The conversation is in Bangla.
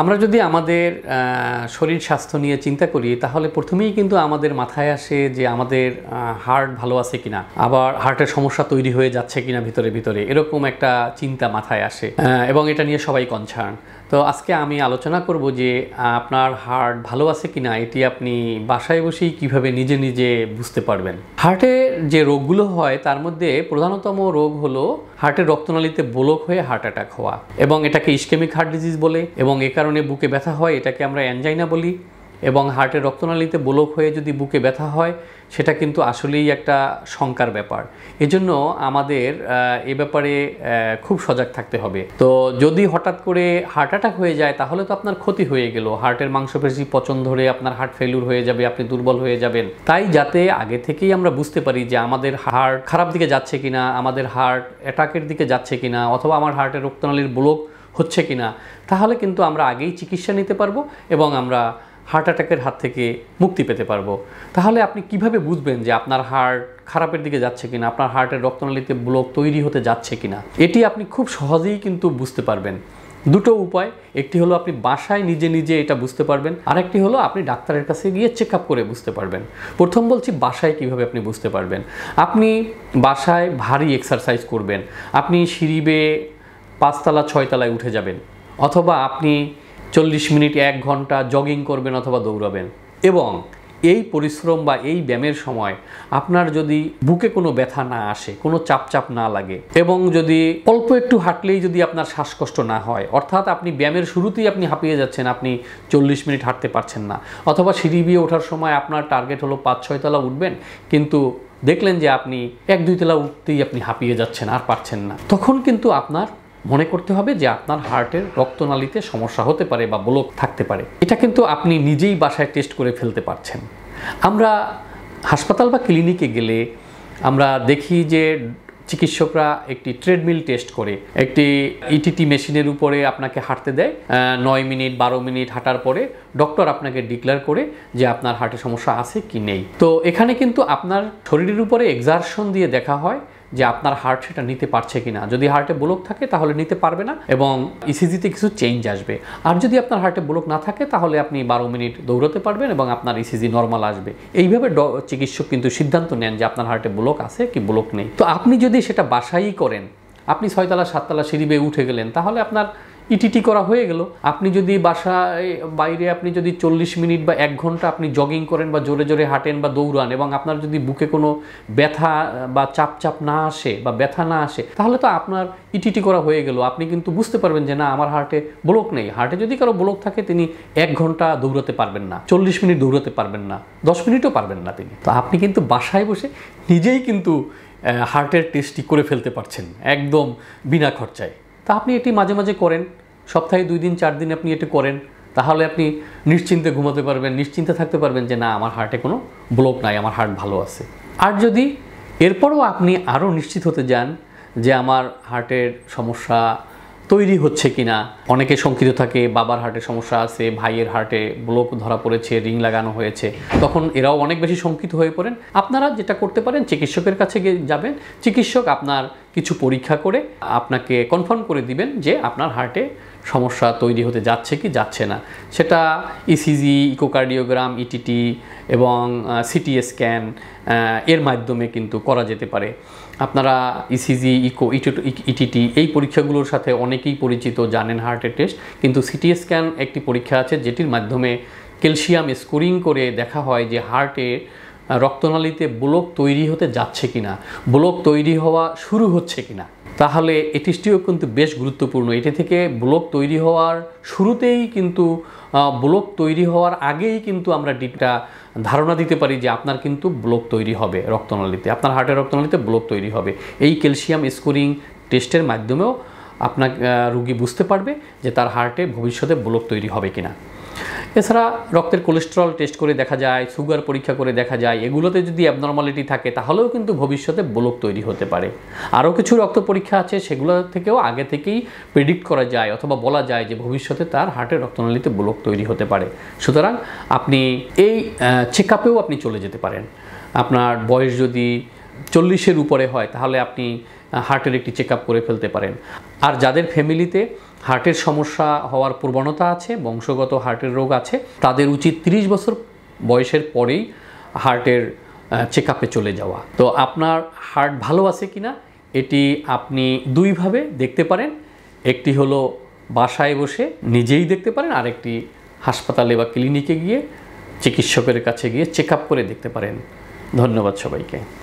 আমরা যদি আমাদের শরীর স্বাস্থ্য নিয়ে চিন্তা করি তাহলে প্রথমেই কিন্তু আমাদের মাথায় আসে যে আমাদের হার্ট ভালো আছে কিনা আবার হার্টের সমস্যা তৈরি হয়ে যাচ্ছে কিনা ভিতরে ভিতরে এরকম একটা চিন্তা মাথায় আসে এবং এটা নিয়ে সবাই কনসার্ন তো আজকে আমি আলোচনা করব যে আপনার হার্ট ভালো আছে কিনা এটি আপনি বাসায় বসেই কিভাবে নিজে নিজে বুঝতে পারবেন হার্টে যে রোগগুলো হয় তার মধ্যে প্রধানতম রোগ হলো হার্টের রক্তনালীতে বোলক হয়ে হার্ট অ্যাটাক হওয়া এবং এটাকে ইস্কেমিক হার্ট ডিজিজ বলে এবং এ কারণে বুকে ব্যথা হয় এটাকে আমরা অ্যানজাইনা বলি এবং হার্টের রক্তনালীতে ব্লক হয়ে যদি বুকে ব্যথা হয় সেটা কিন্তু আসলেই একটা শঙ্কার ব্যাপার এজন্য আমাদের এ ব্যাপারে খুব সজাগ থাকতে হবে তো যদি হঠাৎ করে হার্ট অ্যাটাক হয়ে যায় তাহলে তো আপনার ক্ষতি হয়ে গেল হার্টের মাংসপেশি পচন ধরে আপনার হার্ট ফেলুর হয়ে যাবে আপনি দুর্বল হয়ে যাবেন তাই যাতে আগে থেকেই আমরা বুঝতে পারি যে আমাদের হার্ট খারাপ দিকে যাচ্ছে কিনা আমাদের হার্ট অ্যাটাকের দিকে যাচ্ছে কিনা অথবা আমার হার্টের রক্তনালীর ব্লক হচ্ছে কিনা তাহলে কিন্তু আমরা আগেই চিকিৎসা নিতে পারবো এবং আমরা হার্ট অ্যাটাকের হাত থেকে মুক্তি পেতে পারবো তাহলে আপনি কিভাবে বুঝবেন যে আপনার হার্ট খারাপের দিকে যাচ্ছে কিনা আপনার হার্টের রক্তনালীতে ব্লক তৈরি হতে যাচ্ছে কিনা এটি আপনি খুব সহজেই কিন্তু বুঝতে পারবেন দুটো উপায় একটি হলো আপনি বাসায় নিজে নিজে এটা বুঝতে পারবেন আরেকটি হলো আপনি ডাক্তারের কাছে গিয়ে চেক আপ করে বুঝতে পারবেন প্রথম বলছি বাসায় কিভাবে আপনি বুঝতে পারবেন আপনি বাসায় ভারী এক্সারসাইজ করবেন আপনি সিঁড়ি বেয়ে পাঁচতলা ছয়তলায় উঠে যাবেন অথবা আপনি চল্লিশ মিনিট এক ঘন্টা জগিং করবেন অথবা দৌড়াবেন এবং এই পরিশ্রম বা এই ব্যায়ামের সময় আপনার যদি বুকে কোনো ব্যথা না আসে কোনো চাপচাপ না লাগে এবং যদি অল্প একটু হাঁটলেই যদি আপনার শ্বাসকষ্ট না হয় অর্থাৎ আপনি ব্যায়ামের শুরুতেই আপনি হাঁপিয়ে যাচ্ছেন আপনি চল্লিশ মিনিট হাঁটতে পারছেন না অথবা সিঁড়ি বিয়ে ওঠার সময় আপনার টার্গেট হলো পাঁচ ছয় তলা উঠবেন কিন্তু দেখলেন যে আপনি এক দুই তলা উঠতেই আপনি হাঁপিয়ে যাচ্ছেন আর পারছেন না তখন কিন্তু আপনার মনে করতে হবে যে আপনার হার্টের রক্তনালীতে সমস্যা হতে পারে বা ব্লক থাকতে পারে এটা কিন্তু আপনি নিজেই বাসায় টেস্ট করে ফেলতে পারছেন আমরা হাসপাতাল বা ক্লিনিকে গেলে আমরা দেখি যে চিকিৎসকরা একটি ট্রেডমিল টেস্ট করে একটি ইটিটি e মেশিনের উপরে আপনাকে হাঁটতে দেয় নয় মিনিট বারো মিনিট হাঁটার পরে ডক্টর আপনাকে ডিক্লেয়ার করে যে আপনার হার্টে সমস্যা আছে কি নেই তো এখানে কিন্তু আপনার শরীরের উপরে এক্সারশন দিয়ে দেখা হয় যে আপনার হার্ট সেটা নিতে পারছে কিনা যদি হার্টে ব্লক থাকে তাহলে নিতে পারবে না এবং ইসিজিতে e কিছু চেঞ্জ আসবে আর যদি আপনার হার্টে ব্লক না থাকে তাহলে আপনি বারো মিনিট দৌড়াতে পারবেন এবং আপনার ইসিজি e নর্মাল আসবে এইভাবে চিকিৎসক কিন্তু সিদ্ধান্ত নেন যে আপনার হার্টে ব্লক আছে কি ব্লক নেই তো আপনি যদি সেটা বাসাই করেন আপনি ছয়তলা সাততলা সিঁড়ি বেয়ে উঠে গেলেন তাহলে আপনার ইটিটি e করা হয়ে গেল আপনি যদি বাসায় বাইরে আপনি যদি চল্লিশ মিনিট বা এক ঘন্টা আপনি জগিং করেন বা জোরে জোরে হাঁটেন বা দৌড়ান এবং আপনার যদি বুকে কোনো ব্যথা বা চাপ চাপ না আসে বা ব্যথা না আসে তাহলে তো আপনার ইটিটি e করা হয়ে গেল আপনি কিন্তু বুঝতে পারবেন যে না আমার হার্টে ব্লক নেই হার্টে যদি কারো ব্লক থাকে তিনি এক ঘন্টা দৌড়াতে পারবেন না চল্লিশ মিনিট দৌড়াতে পারবেন না দশ মিনিটও পারবেন না তিনি তো আপনি কিন্তু বাসায় বসে নিজেই কিন্তু হার্টের টেস্টটি করে ফেলতে পারছেন একদম বিনা খরচায় তা আপনি এটি মাঝে মাঝে করেন সপ্তাহে দুই দিন চার দিন আপনি এটি করেন তাহলে আপনি নিশ্চিন্তে ঘুমাতে পারবেন নিশ্চিন্তে থাকতে পারবেন যে না আমার হার্টে কোনো ব্লক নাই আমার হার্ট ভালো আছে আর যদি এরপরও আপনি আরও নিশ্চিত হতে যান যে আমার হার্টের সমস্যা তৈরি হচ্ছে কি না অনেকে শঙ্কিত থাকে বাবার হার্টে সমস্যা আছে ভাইয়ের হার্টে ব্লক ধরা পড়েছে রিং লাগানো হয়েছে তখন এরাও অনেক বেশি শঙ্কিত হয়ে পড়েন আপনারা যেটা করতে পারেন চিকিৎসকের কাছে গিয়ে যাবেন চিকিৎসক আপনার কিছু পরীক্ষা করে আপনাকে কনফার্ম করে দিবেন যে আপনার হার্টে সমস্যা তৈরি হতে যাচ্ছে কি যাচ্ছে না সেটা ইসিজি ইকোকার্ডিওগ্রাম ইটিটি এবং সিটি স্ক্যান এর মাধ্যমে কিন্তু করা যেতে পারে আপনারা ইসিজি ইকো ইটিটি এই পরীক্ষাগুলোর সাথে অনেকেই পরিচিত জানেন হার্টের টেস্ট কিন্তু সিটি স্ক্যান একটি পরীক্ষা আছে যেটির মাধ্যমে ক্যালসিয়াম স্কোরিং করে দেখা হয় যে হার্টের রক্তনালীতে ব্লক তৈরি হতে যাচ্ছে কিনা ব্লক তৈরি হওয়া শুরু হচ্ছে কিনা তাহলে এটিসটিও কিন্তু বেশ গুরুত্বপূর্ণ এটি থেকে ব্লক তৈরি হওয়ার শুরুতেই কিন্তু ব্লক তৈরি হওয়ার আগেই কিন্তু আমরা ডিটা ধারণা দিতে পারি যে আপনার কিন্তু ব্লক তৈরি হবে রক্তনালীতে আপনার হার্টের রক্তনালীতে ব্লক তৈরি হবে এই ক্যালসিয়াম স্কোরিং টেস্টের মাধ্যমেও আপনার রুগী বুঝতে পারবে যে তার হার্টে ভবিষ্যতে ব্লক তৈরি হবে কিনা এছাড়া রক্তের কোলেস্ট্রল টেস্ট করে দেখা যায় সুগার পরীক্ষা করে দেখা যায় এগুলোতে যদি অ্যাবনর্মালিটি থাকে তাহলেও কিন্তু ভবিষ্যতে ব্লক তৈরি হতে পারে আরও কিছু রক্ত পরীক্ষা আছে সেগুলো থেকেও আগে থেকেই প্রেডিক্ট করা যায় অথবা বলা যায় যে ভবিষ্যতে তার হার্টের রক্তনালীতে ব্লক তৈরি হতে পারে সুতরাং আপনি এই চেক আপনি চলে যেতে পারেন আপনার বয়স যদি চল্লিশের উপরে হয় তাহলে আপনি হার্টের একটি চেক করে ফেলতে পারেন আর যাদের ফ্যামিলিতে হার্টের সমস্যা হওয়ার প্রবণতা আছে বংশগত হার্টের রোগ আছে তাদের উচিত ৩০ বছর বয়সের পরেই হার্টের চেক চলে যাওয়া তো আপনার হার্ট ভালো আছে কিনা এটি আপনি দুইভাবে দেখতে পারেন একটি হলো বাসায় বসে নিজেই দেখতে পারেন আরেকটি হাসপাতালে বা ক্লিনিকে গিয়ে চিকিৎসকের কাছে গিয়ে চেক করে দেখতে পারেন ধন্যবাদ সবাইকে